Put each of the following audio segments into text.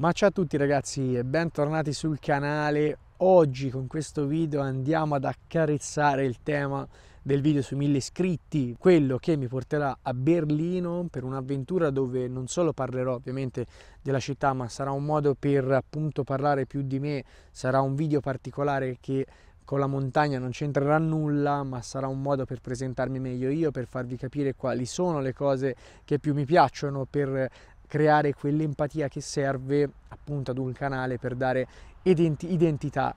Ma ciao a tutti ragazzi e bentornati sul canale. Oggi con questo video andiamo ad accarezzare il tema del video sui mille iscritti, quello che mi porterà a Berlino per un'avventura dove non solo parlerò ovviamente della città, ma sarà un modo per appunto parlare più di me, sarà un video particolare che con la montagna non c'entrerà nulla, ma sarà un modo per presentarmi meglio io, per farvi capire quali sono le cose che più mi piacciono, per creare quell'empatia che serve appunto ad un canale per dare identi- identità.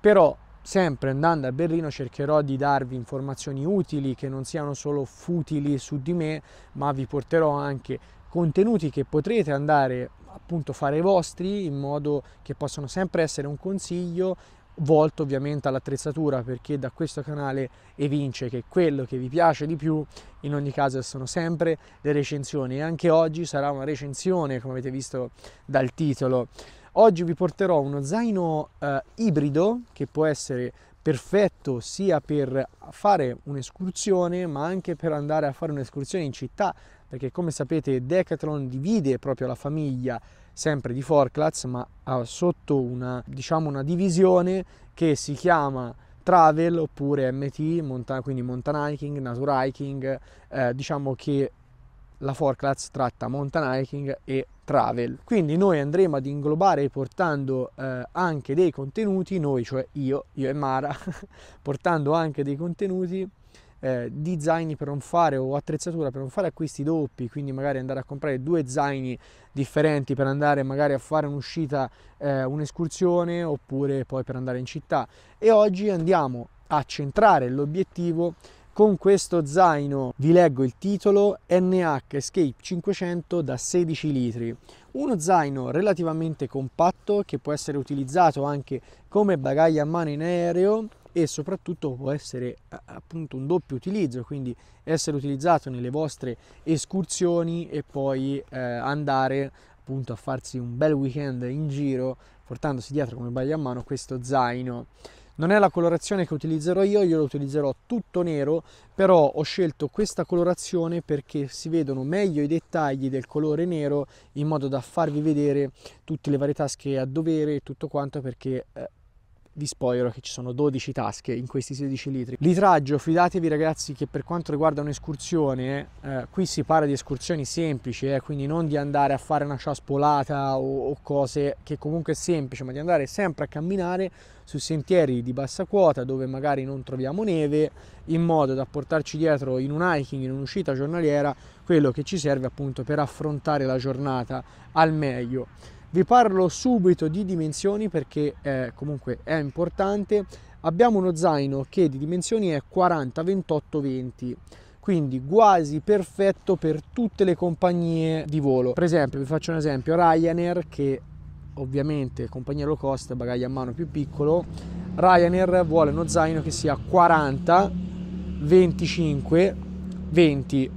Però sempre andando a Berlino cercherò di darvi informazioni utili che non siano solo futili su di me, ma vi porterò anche contenuti che potrete andare appunto fare vostri in modo che possano sempre essere un consiglio volto ovviamente all'attrezzatura perché da questo canale evince che quello che vi piace di più in ogni caso sono sempre le recensioni e anche oggi sarà una recensione come avete visto dal titolo. Oggi vi porterò uno zaino eh, ibrido che può essere perfetto sia per fare un'escursione ma anche per andare a fare un'escursione in città perché come sapete Decathlon divide proprio la famiglia sempre di Forklats ma ha sotto una, diciamo una divisione che si chiama Travel oppure MT, monta- quindi mountain hiking, nature hiking, eh, diciamo che la Forklats tratta mountain hiking e travel. Quindi noi andremo ad inglobare portando eh, anche dei contenuti, noi cioè io, io e Mara, portando anche dei contenuti eh, di zaini per non fare o attrezzatura per non fare acquisti doppi, quindi magari andare a comprare due zaini differenti per andare magari a fare un'uscita, eh, un'escursione oppure poi per andare in città. E oggi andiamo a centrare l'obiettivo con questo zaino vi leggo il titolo NH Escape 500 da 16 litri. Uno zaino relativamente compatto che può essere utilizzato anche come bagaglio a mano in aereo e soprattutto può essere appunto un doppio utilizzo, quindi essere utilizzato nelle vostre escursioni e poi eh, andare appunto a farsi un bel weekend in giro portandosi dietro come baglia a mano questo zaino. Non è la colorazione che utilizzerò io, io lo utilizzerò tutto nero, però ho scelto questa colorazione perché si vedono meglio i dettagli del colore nero in modo da farvi vedere tutte le varie tasche a dovere e tutto quanto perché eh, vi spoilerò che ci sono 12 tasche in questi 16 litri. Litraggio, fidatevi ragazzi che per quanto riguarda un'escursione, eh, qui si parla di escursioni semplici, eh, quindi non di andare a fare una ciaspolata o, o, cose che comunque è semplice, ma di andare sempre a camminare su sentieri di bassa quota dove magari non troviamo neve, in modo da portarci dietro in un hiking, in un'uscita giornaliera, quello che ci serve appunto per affrontare la giornata al meglio. Vi parlo subito di dimensioni perché eh, comunque è importante. Abbiamo uno zaino che di dimensioni è 40, 28, 20 quindi quasi perfetto per tutte le compagnie di volo. Per esempio, vi faccio un esempio, Ryanair che ovviamente compagnia low cost, bagaglio a mano più piccolo, Ryanair vuole uno zaino che sia 40, 25, 20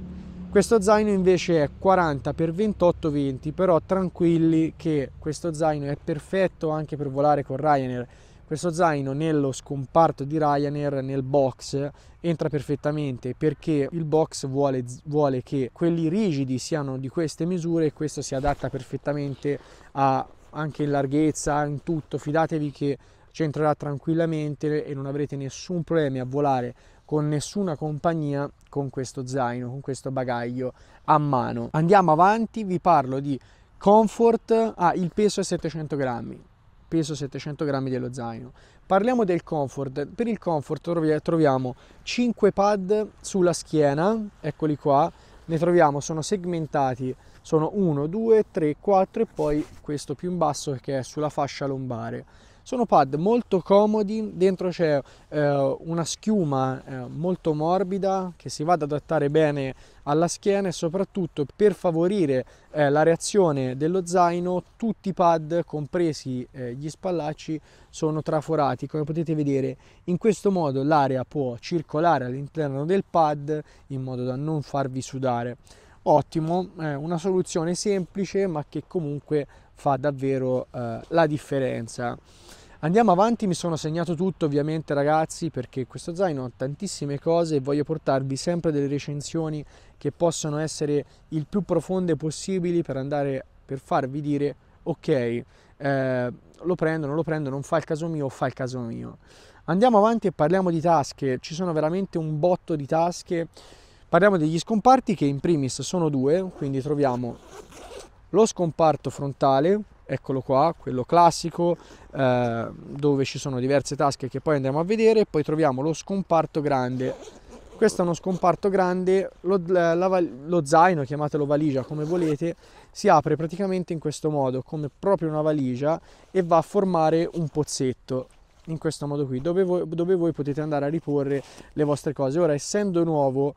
questo zaino invece è 40 x 28 20, però tranquilli che questo zaino è perfetto anche per volare con Ryanair. Questo zaino nello scomparto di Ryanair, nel box, entra perfettamente perché il box vuole, vuole che quelli rigidi siano di queste misure e questo si adatta perfettamente a, anche in larghezza, in tutto. Fidatevi che c'entrerà tranquillamente e non avrete nessun problema a volare con nessuna compagnia con questo zaino, con questo bagaglio a mano. Andiamo avanti, vi parlo di comfort, ah il peso è 700 grammi, peso 700 grammi dello zaino. Parliamo del comfort, per il comfort troviamo 5 pad sulla schiena, eccoli qua, ne troviamo, sono segmentati, sono 1, 2, 3, 4 e poi questo più in basso che è sulla fascia lombare sono pad molto comodi, dentro c'è eh, una schiuma eh, molto morbida che si va ad adattare bene alla schiena e soprattutto per favorire eh, la reazione dello zaino tutti i pad compresi eh, gli spallacci sono traforati come potete vedere in questo modo l'aria può circolare all'interno del pad in modo da non farvi sudare ottimo una soluzione semplice ma che comunque fa davvero eh, la differenza Andiamo avanti, mi sono segnato tutto ovviamente ragazzi perché questo zaino ha tantissime cose e voglio portarvi sempre delle recensioni che possono essere il più profonde possibili per andare per farvi dire ok eh, lo prendo, non lo prendo, non fa il caso mio, fa il caso mio. Andiamo avanti e parliamo di tasche, ci sono veramente un botto di tasche. Parliamo degli scomparti che in primis sono due, quindi troviamo lo scomparto frontale eccolo qua, quello classico, eh, dove ci sono diverse tasche che poi andiamo a vedere, poi troviamo lo scomparto grande. Questo è uno scomparto grande, lo, la, lo zaino, chiamatelo valigia come volete, si apre praticamente in questo modo, come proprio una valigia, e va a formare un pozzetto in questo modo qui dove voi, dove voi, potete andare a riporre le vostre cose ora essendo nuovo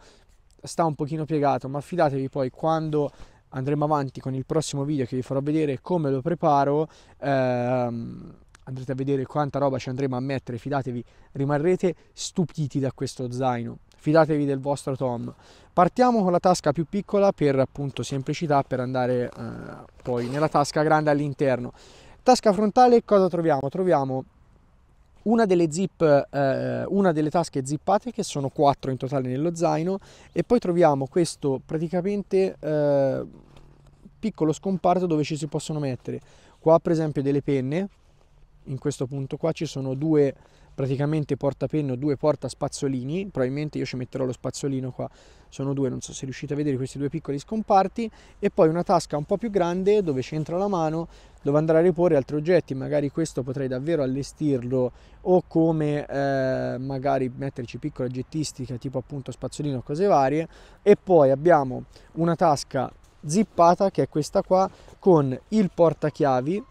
sta un pochino piegato ma fidatevi poi quando andremo avanti con il prossimo video che vi farò vedere come lo preparo ehm, andrete a vedere quanta roba ci andremo a mettere fidatevi rimarrete stupiti da questo zaino fidatevi del vostro Tom partiamo con la tasca più piccola per appunto semplicità per andare eh, poi nella tasca grande all'interno tasca frontale cosa troviamo? troviamo una delle, zip, eh, una delle tasche zippate che sono quattro in totale nello zaino e poi troviamo questo praticamente eh, piccolo scomparto dove ci si possono mettere qua per esempio delle penne in questo punto qua ci sono due praticamente portapenne o due porta spazzolini probabilmente io ci metterò lo spazzolino qua sono due non so se riuscite a vedere questi due piccoli scomparti e poi una tasca un po' più grande dove c'entra la mano dove andare a riporre altri oggetti magari questo potrei davvero allestirlo o come eh, magari metterci piccola oggettistica tipo appunto spazzolino cose varie e poi abbiamo una tasca zippata che è questa qua con il portachiavi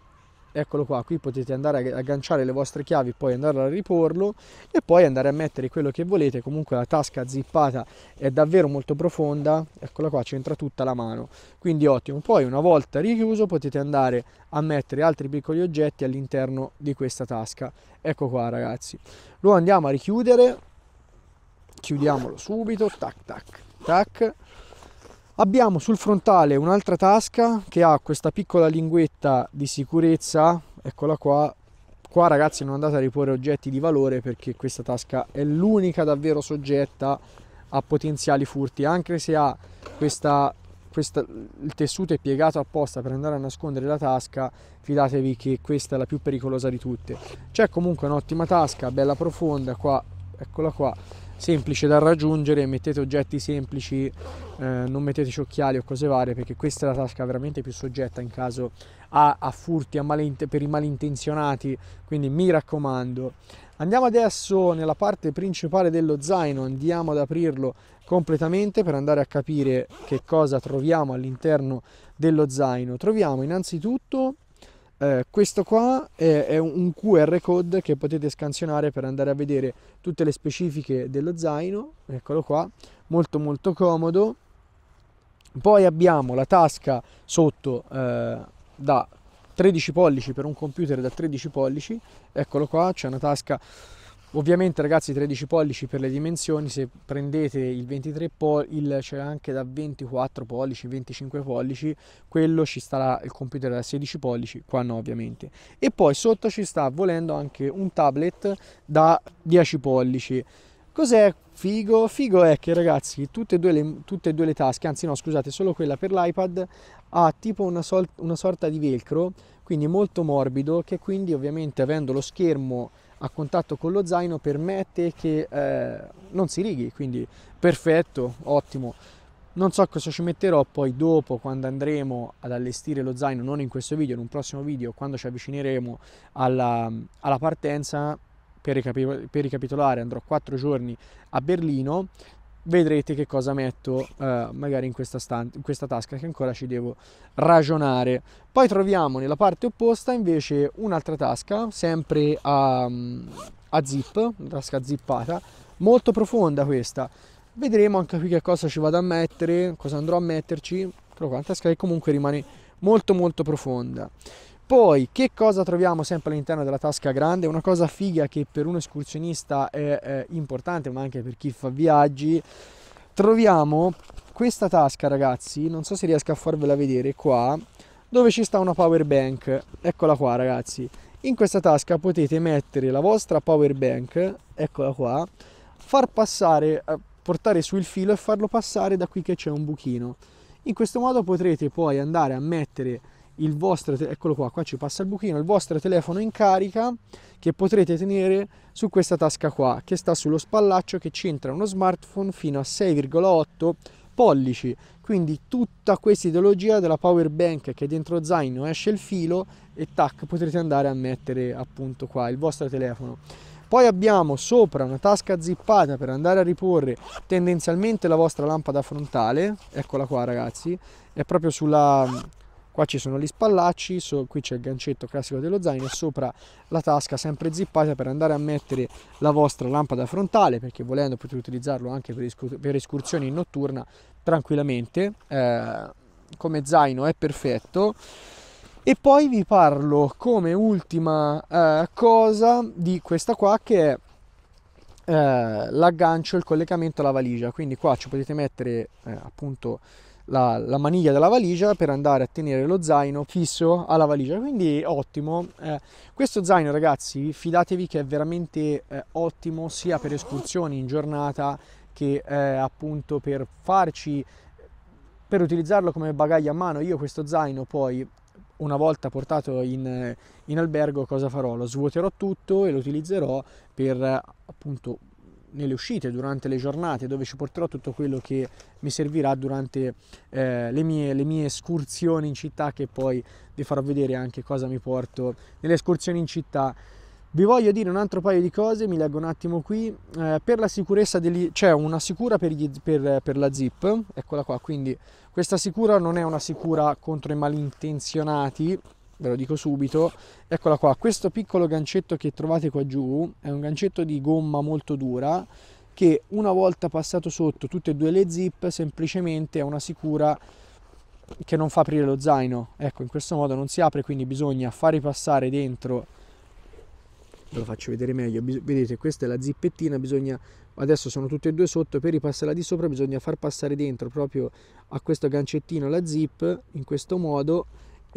eccolo qua, qui potete andare a agganciare le vostre chiavi, poi andare a riporlo e poi andare a mettere quello che volete, comunque la tasca zippata è davvero molto profonda, eccola qua, c'entra tutta la mano, quindi ottimo. Poi una volta richiuso potete andare a mettere altri piccoli oggetti all'interno di questa tasca, ecco qua ragazzi. Lo andiamo a richiudere, chiudiamolo subito, tac tac tac, Abbiamo sul frontale un'altra tasca che ha questa piccola linguetta di sicurezza, eccola qua. Qua ragazzi non andate a riporre oggetti di valore perché questa tasca è l'unica davvero soggetta a potenziali furti, anche se ha questa, questa, il tessuto è piegato apposta per andare a nascondere la tasca, fidatevi che questa è la più pericolosa di tutte. C'è comunque un'ottima tasca, bella profonda, qua, eccola qua semplice da raggiungere, mettete oggetti semplici, eh, non metteteci occhiali o cose varie perché questa è la tasca veramente più soggetta in caso a, a furti a malint- per i malintenzionati, quindi mi raccomando. Andiamo adesso nella parte principale dello zaino, andiamo ad aprirlo completamente per andare a capire che cosa troviamo all'interno dello zaino. Troviamo innanzitutto eh, questo qua è, è, un QR code che potete scansionare per andare a vedere tutte le specifiche dello zaino, eccolo qua, molto molto comodo. Poi abbiamo la tasca sotto eh, da 13 pollici per un computer da 13 pollici, eccolo qua, c'è una tasca Ovviamente ragazzi 13 pollici per le dimensioni, se prendete il 23 pollici, c'è anche da 24 pollici, 25 pollici, quello ci starà il computer da 16 pollici, qua no ovviamente. E poi sotto ci sta volendo anche un tablet da 10 pollici. Cos'è figo? Figo è che ragazzi tutte e due le, tutte e due le tasche, anzi no scusate, solo quella per l'iPad ha tipo una, sol, una sorta di velcro, quindi molto morbido, che quindi ovviamente avendo lo schermo a contatto con lo zaino permette che eh, non si righi, quindi perfetto, ottimo. Non so cosa ci metterò poi dopo quando andremo ad allestire lo zaino, non in questo video, in un prossimo video, quando ci avvicineremo alla, alla partenza, per, ricapitolare andrò 4 giorni a Berlino vedrete che cosa metto eh, magari in questa, stan- in questa tasca che ancora ci devo ragionare poi troviamo nella parte opposta invece un'altra tasca sempre a, a zip una tasca zippata molto profonda questa vedremo anche qui che cosa ci vado a mettere cosa andrò a metterci però qua una tasca che comunque rimane molto molto profonda poi, che cosa troviamo sempre all'interno della tasca grande? Una cosa figa che per un escursionista è, è importante, ma anche per chi fa viaggi, troviamo questa tasca, ragazzi, non so se riesco a farvela vedere qua, dove ci sta una power bank. Eccola qua, ragazzi. In questa tasca potete mettere la vostra power bank, eccola qua, far passare, eh, portare sul filo e farlo passare da qui che c'è un buchino. In questo modo potrete poi andare a mettere il vostro, eccolo qua, qua ci passa il buchino, il vostro telefono in carica che potrete tenere su questa tasca qua che sta sullo spallaccio che c'entra uno smartphone fino a 6,8 pollici quindi tutta questa ideologia della power bank che dentro zaino esce il filo e tac potrete andare a mettere appunto qua il vostro telefono poi abbiamo sopra una tasca zippata per andare a riporre tendenzialmente la vostra lampada frontale eccola qua ragazzi è proprio sulla qua ci sono gli spallacci so, qui c'è il gancetto classico dello zaino sopra la tasca sempre zippata per andare a mettere la vostra lampada frontale perché volendo potete utilizzarlo anche per, escurs per escursioni in notturna tranquillamente eh, come zaino è perfetto e poi vi parlo come ultima eh, cosa di questa qua che è eh, l'aggancio, il collegamento alla valigia. Quindi qua ci potete mettere eh, appunto la, la, maniglia della valigia per andare a tenere lo zaino fisso alla valigia quindi ottimo eh, questo zaino ragazzi fidatevi che è veramente eh, ottimo sia per escursioni in giornata che eh, appunto per farci per utilizzarlo come bagaglio a mano io questo zaino poi una volta portato in, in albergo cosa farò? Lo svuoterò tutto e lo utilizzerò per appunto nelle uscite, durante le giornate, dove ci porterò tutto quello che mi servirà durante eh, le, mie, le mie escursioni in città, che poi vi farò vedere anche cosa mi porto nelle escursioni in città. Vi voglio dire un altro paio di cose, mi leggo un attimo qui. Eh, per la sicurezza degli, c'è cioè una sicura per, gli, per, per, la zip, eccola qua, quindi questa sicura non è una sicura contro i malintenzionati, ve lo dico subito, eccola qua, questo piccolo gancetto che trovate qua giù è un gancetto di gomma molto dura che una volta passato sotto tutte e due le zip semplicemente è una sicura che non fa aprire lo zaino, ecco in questo modo non si apre quindi bisogna far ripassare dentro ve lo faccio vedere meglio, vedete questa è la zippettina, bisogna, adesso sono tutte e due sotto, per ripassarla di sopra bisogna far passare dentro proprio a questo gancettino la zip in questo modo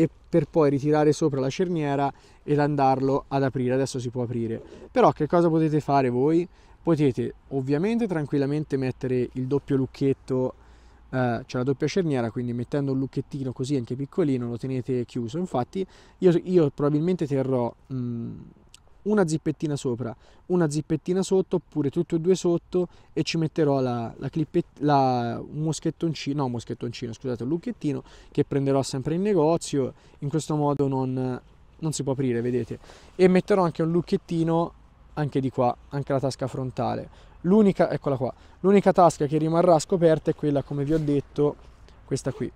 e per poi ritirare sopra la cerniera ed andarlo ad aprire. Adesso si può aprire. Però che cosa potete fare voi? Potete ovviamente tranquillamente mettere il doppio lucchetto, eh, cioè la doppia cerniera, quindi mettendo un lucchettino così anche piccolino lo tenete chiuso. Infatti io, io probabilmente terrò... Mh, mm, una zippettina sopra, una zippettina sotto, oppure tutte e due sotto e ci metterò la, la, clippet, la un moschettoncino, no moschettoncino, scusate, un lucchettino che prenderò sempre in negozio, in questo modo non, non si può aprire, vedete, e metterò anche un lucchettino anche di qua, anche la tasca frontale. L'unica, eccola qua, l'unica tasca che rimarrà scoperta è quella, come vi ho detto, questa qui.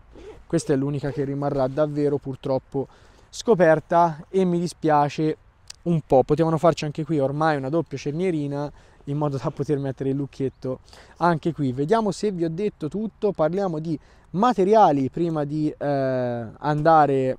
Questa è l'unica che rimarrà davvero purtroppo scoperta e mi dispiace un po', potevano farci anche qui ormai una doppia cernierina in modo da poter mettere il lucchetto anche qui. Vediamo se vi ho detto tutto, parliamo di materiali prima di eh, andare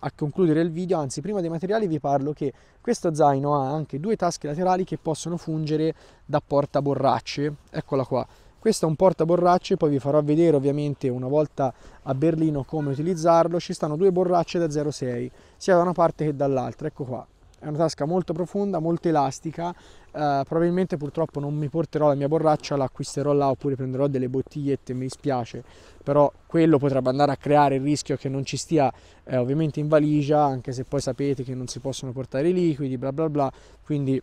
a concludere il video, anzi prima dei materiali vi parlo che questo zaino ha anche due tasche laterali che possono fungere da portaborracce, eccola qua. Questo è un portaborracce, poi vi farò vedere ovviamente una volta a Berlino come utilizzarlo. Ci stanno due borracce da 0,6, sia da una parte che dall'altra, ecco qua è una tasca molto profonda, molto elastica, eh, probabilmente purtroppo non mi porterò la mia borraccia, l'acquisterò là oppure prenderò delle bottigliette, mi dispiace, però quello potrebbe andare a creare il rischio che non ci stia eh, ovviamente in valigia, anche se poi sapete che non si possono portare i liquidi, bla bla bla, quindi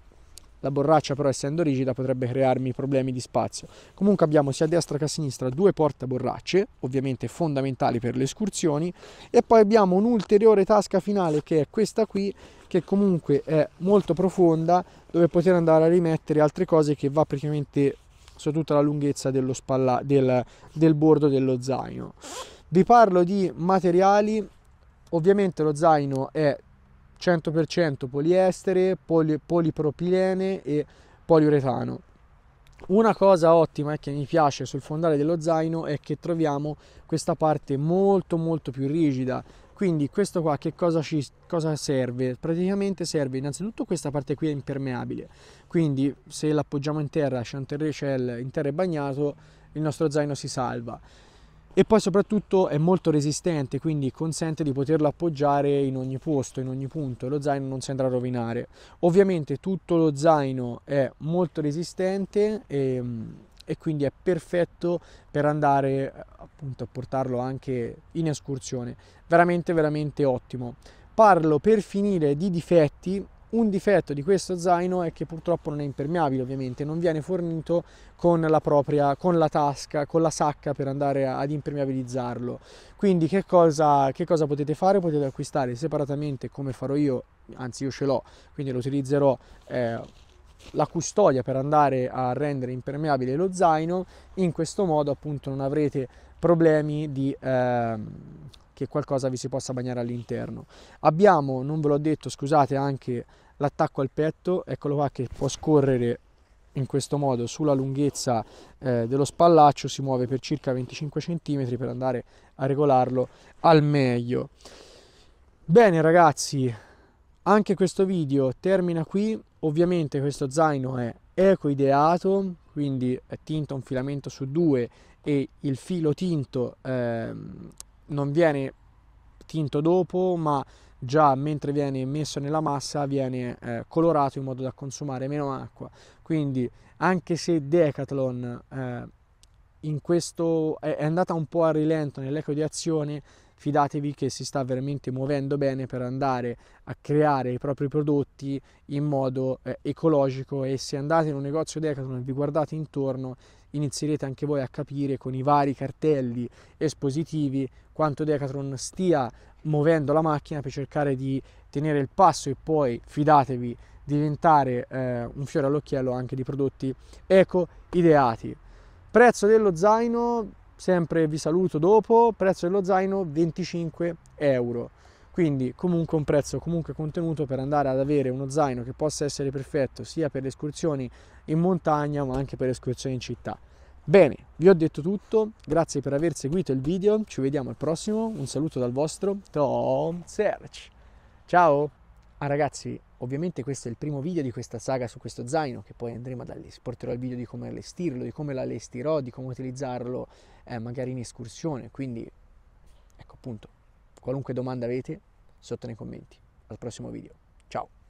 la borraccia però essendo rigida potrebbe crearmi problemi di spazio. Comunque abbiamo sia a destra che a sinistra due portaborracce, ovviamente fondamentali per le escursioni, e poi abbiamo un'ulteriore tasca finale che è questa qui, che comunque è molto profonda, dove poter andare a rimettere altre cose che va praticamente su tutta la lunghezza dello spalla, del, del bordo dello zaino. Vi parlo di materiali, ovviamente lo zaino è 100% poliestere, poli, polipropilene e poliuretano. Una cosa ottima e che mi piace sul fondale dello zaino è che troviamo questa parte molto molto più rigida. Quindi questo qua che cosa, ci, cosa serve? Praticamente serve innanzitutto questa parte qui è impermeabile, quindi se l'appoggiamo in terra, c'è un terrecello in terra e bagnato, il nostro zaino si salva e poi soprattutto è molto resistente quindi consente di poterlo appoggiare in ogni posto in ogni punto e lo zaino non si andrà a rovinare ovviamente tutto lo zaino è molto resistente e, ehm, e quindi è perfetto per andare appunto a portarlo anche in escursione veramente veramente ottimo parlo per finire di difetti un difetto di questo zaino è che purtroppo non è impermeabile ovviamente, non viene fornito con la propria, con la tasca, con la sacca per andare ad impermeabilizzarlo. Quindi che cosa, che cosa potete fare? Potete acquistare separatamente come farò io, anzi io ce l'ho, quindi lo utilizzerò eh, la custodia per andare a rendere impermeabile lo zaino, in questo modo appunto non avrete problemi di... Eh, che qualcosa vi si possa bagnare all'interno. Abbiamo, non ve l'ho detto, scusate, anche l'attacco al petto, eccolo qua che può scorrere in questo modo sulla lunghezza eh, dello spallaccio, si muove per circa 25 cm per andare a regolarlo al meglio. Bene ragazzi, anche questo video termina qui, ovviamente questo zaino è ecoideato, quindi è tinto un filamento su due e il filo tinto eh, non viene tinto dopo ma già mentre viene messo nella massa viene eh, colorato in modo da consumare meno acqua. Quindi anche se Decathlon eh, in questo è, è andata un po' a rilento nell'eco di azione, fidatevi che si sta veramente muovendo bene per andare a creare i propri prodotti in modo eh, ecologico e se andate in un negozio Decathlon e vi guardate intorno inizierete anche voi a capire con i vari cartelli espositivi quanto Decathlon stia muovendo la macchina per cercare di tenere il passo e poi fidatevi diventare eh, un fiore all'occhiello anche di prodotti eco ideati. Prezzo dello zaino, sempre vi saluto dopo, prezzo dello zaino 25 euro. Quindi comunque un prezzo comunque contenuto per andare ad avere uno zaino che possa essere perfetto sia per le escursioni in montagna ma anche per le escursioni in città. Bene, vi ho detto tutto, grazie per aver seguito il video, ci vediamo al prossimo, un saluto dal vostro Tom Serge. Ciao! Ah ragazzi, ovviamente questo è il primo video di questa saga su questo zaino, che poi andremo ad allestire, porterò il video di come allestirlo, di come l'allestirò, di come utilizzarlo eh, magari in escursione, quindi ecco appunto, qualunque domanda avete sotto nei commenti. Al prossimo video, ciao!